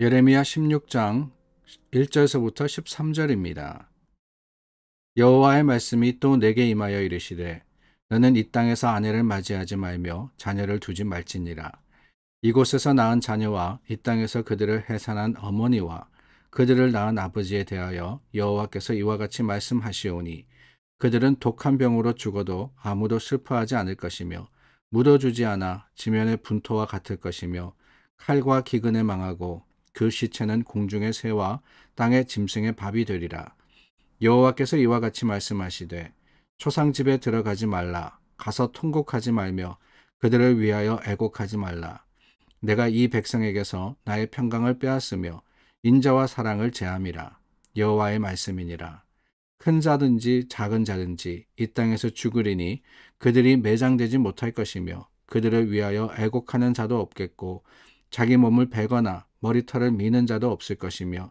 예레미야 16장 1절서부터 13절입니다. 여호와의 말씀이 또 내게 임하여 이르시되 너는 이 땅에서 아내를 맞이하지 말며 자녀를 두지 말지니라 이곳에서 낳은 자녀와 이 땅에서 그들을 해산한 어머니와 그들을 낳은 아버지에 대하여 여호와께서 이와 같이 말씀하시오니 그들은 독한 병으로 죽어도 아무도 슬퍼하지 않을 것이며 묻어주지 않아 지면의 분토와 같을 것이며 칼과 기근에 망하고 그 시체는 공중의 새와 땅의 짐승의 밥이 되리라. 여호와께서 이와 같이 말씀하시되 초상집에 들어가지 말라. 가서 통곡하지 말며 그들을 위하여 애곡하지 말라. 내가 이 백성에게서 나의 평강을 빼앗으며 인자와 사랑을 제함이라. 여호와의 말씀이니라. 큰 자든지 작은 자든지 이 땅에서 죽으리니 그들이 매장되지 못할 것이며 그들을 위하여 애곡하는 자도 없겠고 자기 몸을 베거나 머리털을 미는 자도 없을 것이며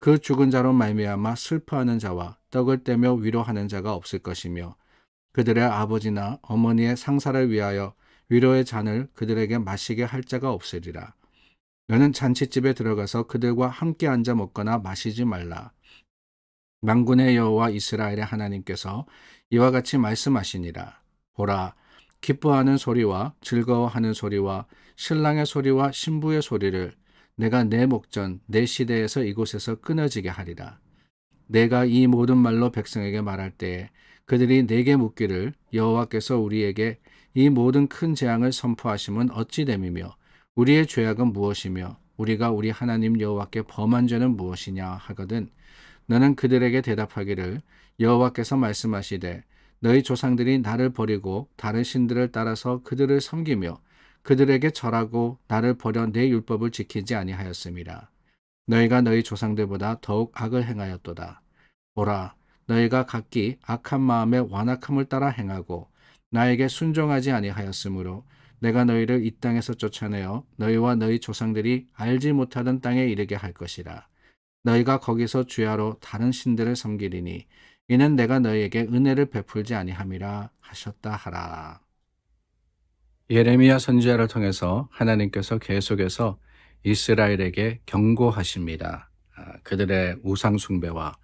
그 죽은 자로 말미암아 슬퍼하는 자와 떡을 떼며 위로하는 자가 없을 것이며 그들의 아버지나 어머니의 상사를 위하여 위로의 잔을 그들에게 마시게 할 자가 없으리라. 너는 잔치집에 들어가서 그들과 함께 앉아 먹거나 마시지 말라. 망군의 여호와 이스라엘의 하나님께서 이와 같이 말씀하시니라. 보라, 기뻐하는 소리와 즐거워하는 소리와 신랑의 소리와 신부의 소리를 내가 내 목전 내 시대에서 이곳에서 끊어지게 하리라. 내가 이 모든 말로 백성에게 말할 때에 그들이 내게 묻기를 여호와께서 우리에게 이 모든 큰 재앙을 선포하심은 어찌 됨이며 우리의 죄악은 무엇이며 우리가 우리 하나님 여호와께 범한 죄는 무엇이냐 하거든 너는 그들에게 대답하기를 여호와께서 말씀하시되 너희 조상들이 나를 버리고 다른 신들을 따라서 그들을 섬기며 그들에게 절하고 나를 버려 내 율법을 지키지 아니하였습니다. 너희가 너희 조상들보다 더욱 악을 행하였도다. 보라, 너희가 각기 악한 마음에 완악함을 따라 행하고 나에게 순종하지 아니하였으므로 내가 너희를 이 땅에서 쫓아내어 너희와 너희 조상들이 알지 못하던 땅에 이르게 할 것이라. 너희가 거기서 주야로 다른 신들을 섬기리니 이는 내가 너희에게 은혜를 베풀지 아니함이라 하셨다 하라. 예레미야 선지자를 통해서 하나님께서 계속해서 이스라엘에게 경고하십니다. 아, 그들의 우상숭배와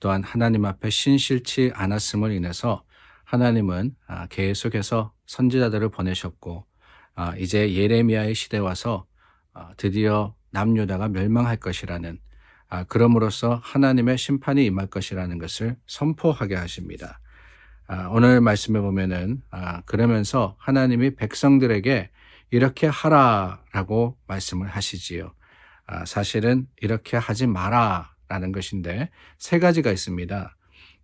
또한 하나님 앞에 신실치 않았음을 인해서 하나님은 아, 계속해서 선지자들을 보내셨고 아, 이제 예레미야의 시대 와서 드디어 남유다가 멸망할 것이라는 그럼으로써 하나님의 심판이 임할 것이라는 것을 선포하게 하십니다. 아, 오늘 말씀에 보면은 아, 그러면서 하나님이 백성들에게 이렇게 하라라고 말씀을 하시지요. 아, 사실은 이렇게 하지 마라라는 것인데 세 가지가 있습니다.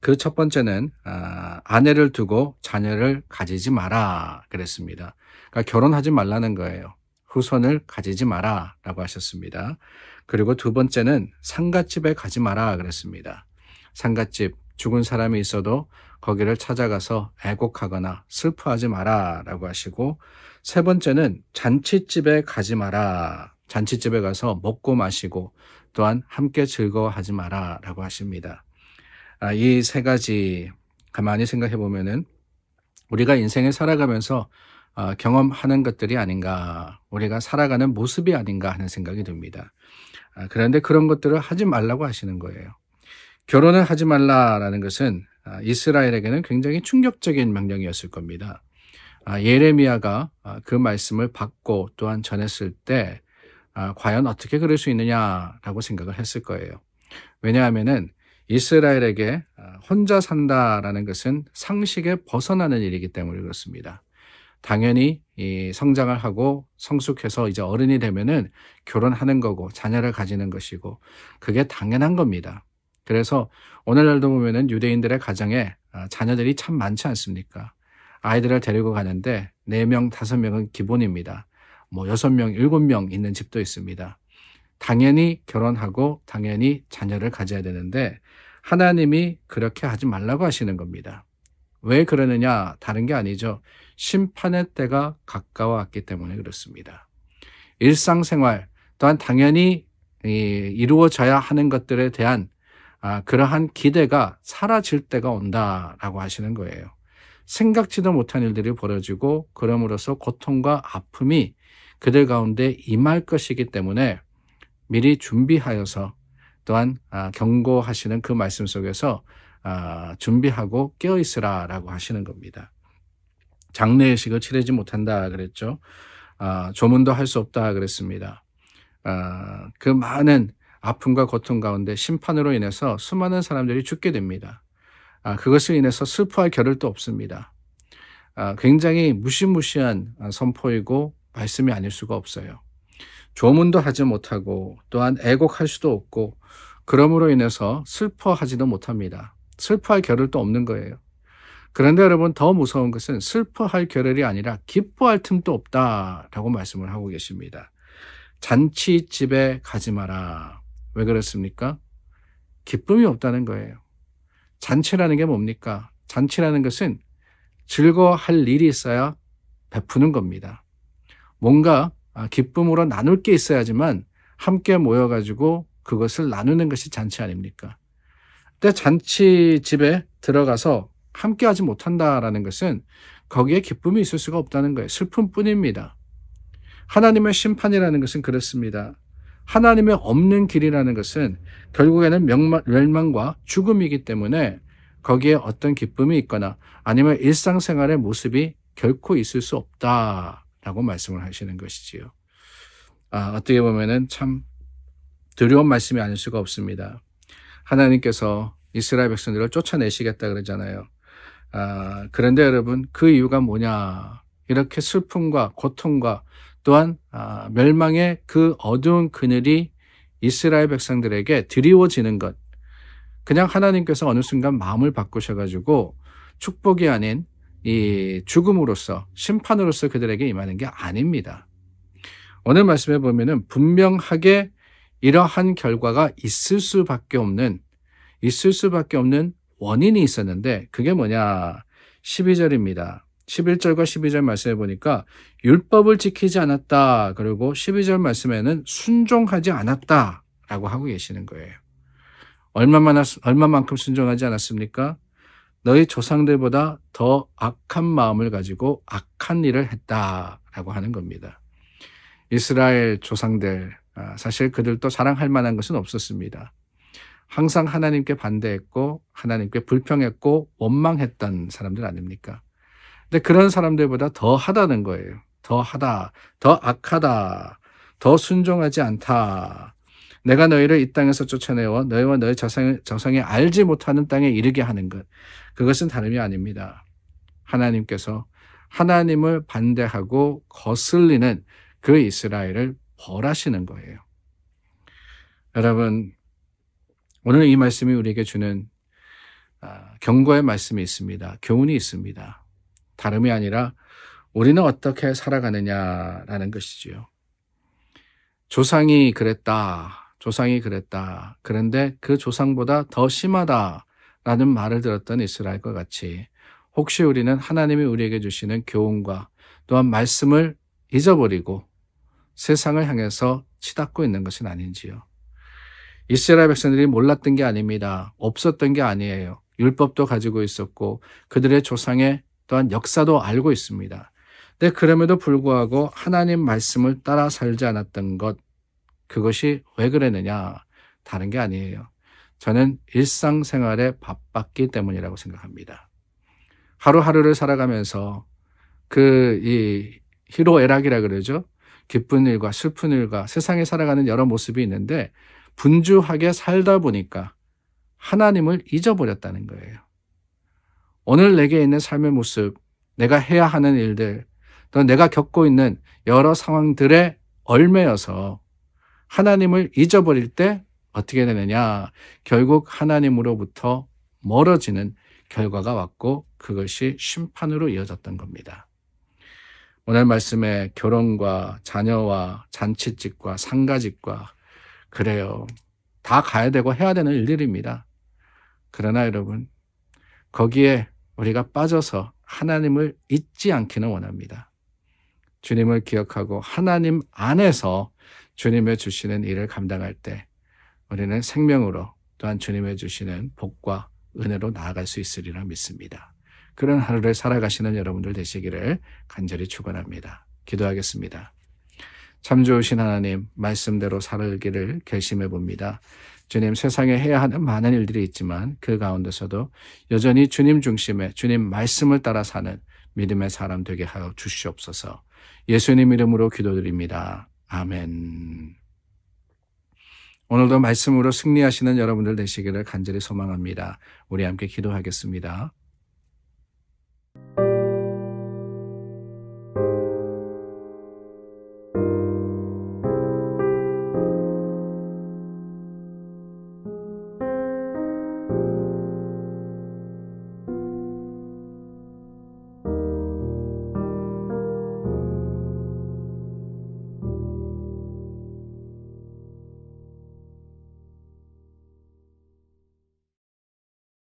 그 첫 번째는 아내를 두고 자녀를 가지지 마라 그랬습니다. 그러니까 결혼하지 말라는 거예요. 후손을 가지지 마라라고 하셨습니다. 그리고 두 번째는 상갓집에 가지 마라 그랬습니다. 상갓집 죽은 사람이 있어도 거기를 찾아가서 애곡하거나 슬퍼하지 마라 라고 하시고 세 번째는 잔치집에 가지 마라. 잔치집에 가서 먹고 마시고 또한 함께 즐거워하지 마라 라고 하십니다. 아, 이세 가지 가만히 생각해 보면은 우리가 인생을 살아가면서 어, 경험하는 것들이 아닌가, 우리가 살아가는 모습이 아닌가 하는 생각이 듭니다. 아, 그런데 그런 것들을 하지 말라고 하시는 거예요. 결혼을 하지 말라라는 것은 아, 이스라엘에게는 굉장히 충격적인 명령이었을 겁니다. 아, 예레미야가 아, 그 말씀을 받고 또한 전했을 때 과연 어떻게 그럴 수 있느냐라고 생각을 했을 거예요. 왜냐하면은 이스라엘에게 혼자 산다라는 것은 상식에 벗어나는 일이기 때문에 그렇습니다. 당연히 이 성장을 하고 성숙해서 이제 어른이 되면은 결혼하는 거고 자녀를 가지는 것이고 그게 당연한 겁니다. 그래서 오늘날도 보면은 유대인들의 가정에 아, 자녀들이 참 많지 않습니까? 아이들을 데리고 가는데 4명, 5명은 기본입니다. 뭐 6명, 7명 있는 집도 있습니다. 당연히 결혼하고 당연히 자녀를 가져야 되는데 하나님이 그렇게 하지 말라고 하시는 겁니다. 왜 그러느냐? 다른 게 아니죠. 심판의 때가 가까워 왔기 때문에 그렇습니다. 일상생활 또한 당연히 이루어져야 하는 것들에 대한 아, 그러한 기대가 사라질 때가 온다라고 하시는 거예요. 생각지도 못한 일들이 벌어지고 그럼으로써 고통과 아픔이 그들 가운데 임할 것이기 때문에 미리 준비하여서 또한 아, 경고하시는 그 말씀 속에서 아, 준비하고 깨어 있으라라고 하시는 겁니다. 장례식을 치르지 못한다 그랬죠. 아, 조문도 할 수 없다 그랬습니다. 아, 그 많은 아픔과 고통 가운데 심판으로 인해서 수많은 사람들이 죽게 됩니다. 아, 그것을 인해서 슬퍼할 겨를도 없습니다. 아, 굉장히 무시무시한 선포이고 말씀이 아닐 수가 없어요. 조문도 하지 못하고 또한 애곡할 수도 없고 그러므로 인해서 슬퍼하지도 못합니다. 슬퍼할 겨를도 없는 거예요. 그런데 여러분 더 무서운 것은 슬퍼할 겨를이 아니라 기뻐할 틈도 없다라고 말씀을 하고 계십니다. 잔치집에 가지 마라. 왜 그렇습니까? 기쁨이 없다는 거예요. 잔치라는 게 뭡니까? 잔치라는 것은 즐거워할 일이 있어야 베푸는 겁니다. 뭔가 아, 기쁨으로 나눌 게 있어야지만 함께 모여가지고 그것을 나누는 것이 잔치 아닙니까? 근데 잔치 집에 들어가서 함께 하지 못한다라는 것은 거기에 기쁨이 있을 수가 없다는 거예요. 슬픔 뿐입니다. 하나님의 심판이라는 것은 그렇습니다. 하나님의 없는 길이라는 것은 결국에는 멸망과 죽음이기 때문에 거기에 어떤 기쁨이 있거나 아니면 일상생활의 모습이 결코 있을 수 없다라고 말씀을 하시는 것이지요. 아, 어떻게 보면참 두려운 말씀이 아닐 수가 없습니다. 하나님께서 이스라엘 백성들을 쫓아내시겠다 그러잖아요. 아, 그런데 여러분 그 이유가 뭐냐? 이렇게 슬픔과 고통과 또한 아, 멸망의 그 어두운 그늘이 이스라엘 백성들에게 드리워지는 것. 그냥 하나님께서 어느 순간 마음을 바꾸셔가지고 축복이 아닌 이 죽음으로서 심판으로서 그들에게 임하는 게 아닙니다. 오늘 말씀에 보면은 분명하게 이러한 결과가 있을 수밖에 없는 있을 수밖에 없는 원인이 있었는데 그게 뭐냐? 12절입니다. 11절과 12절 말씀해 보니까 율법을 지키지 않았다. 그리고 12절 말씀에는 순종하지 않았다. 라고 하고 계시는 거예요. 얼마만, 얼마만큼 순종하지 않았습니까? 너희 조상들보다 더 악한 마음을 가지고 악한 일을 했다. 라고 하는 겁니다. 이스라엘 조상들, 아, 사실 그들도 사랑할 만한 것은 없었습니다. 항상 하나님께 반대했고, 하나님께 불평했고, 원망했던 사람들 아닙니까? 근데 그런 사람들보다 더 하다는 거예요. 더 하다, 더 악하다, 더 순종하지 않다. 내가 너희를 이 땅에서 쫓아내어 너희와 너희 자성, 자성이 알지 못하는 땅에 이르게 하는 것. 그것은 다름이 아닙니다. 하나님께서 하나님을 반대하고 거슬리는 그 이스라엘을 벌하시는 거예요. 여러분, 오늘 이 말씀이 우리에게 주는 아, 경고의 말씀이 있습니다. 교훈이 있습니다. 다름이 아니라 우리는 어떻게 살아가느냐라는 것이지요. 조상이 그랬다. 조상이 그랬다. 그런데 그 조상보다 더 심하다라는 말을 들었던 이스라엘과 같이 혹시 우리는 하나님이 우리에게 주시는 교훈과 또한 말씀을 잊어버리고 세상을 향해서 치닫고 있는 것은 아닌지요. 이스라엘 백성들이 몰랐던 게 아닙니다. 없었던 게 아니에요. 율법도 가지고 있었고 그들의 조상의 또한 역사도 알고 있습니다. 그런데 그럼에도 불구하고 하나님 말씀을 따라 살지 않았던 것, 그것이 왜 그랬느냐? 다른 게 아니에요. 저는 일상생활에 바빴기 때문이라고 생각합니다. 하루하루를 살아가면서 그이 희로애락이라 그러죠. 기쁜 일과 슬픈 일과 세상에 살아가는 여러 모습이 있는데 분주하게 살다 보니까 하나님을 잊어버렸다는 거예요. 오늘 내게 있는 삶의 모습, 내가 해야 하는 일들, 또 내가 겪고 있는 여러 상황들에 얼매여서 하나님을 잊어버릴 때 어떻게 되느냐. 결국 하나님으로부터 멀어지는 결과가 왔고 그것이 심판으로 이어졌던 겁니다. 오늘 말씀에 결혼과 자녀와 잔치집과 상가집과 그래요. 다 가야 되고 해야 되는 일들입니다. 그러나 여러분, 거기에 우리가 빠져서 하나님을 잊지 않기는 원합니다. 주님을 기억하고 하나님 안에서 주님의 주시는 일을 감당할 때 우리는 생명으로 또한 주님의 주시는 복과 은혜로 나아갈 수 있으리라 믿습니다. 그런 하루를 살아가시는 여러분들 되시기를 간절히 축원합니다. 기도하겠습니다. 참 좋으신 하나님 말씀대로 살기를 결심해 봅니다. 주님 세상에 해야 하는 많은 일들이 있지만 그 가운데서도 여전히 주님 중심에 주님 말씀을 따라 사는 믿음의 사람 되게 하여 주시옵소서. 예수님 이름으로 기도드립니다. 아멘. 오늘도 말씀으로 승리하시는 여러분들 되시기를 간절히 소망합니다. 우리 함께 기도하겠습니다.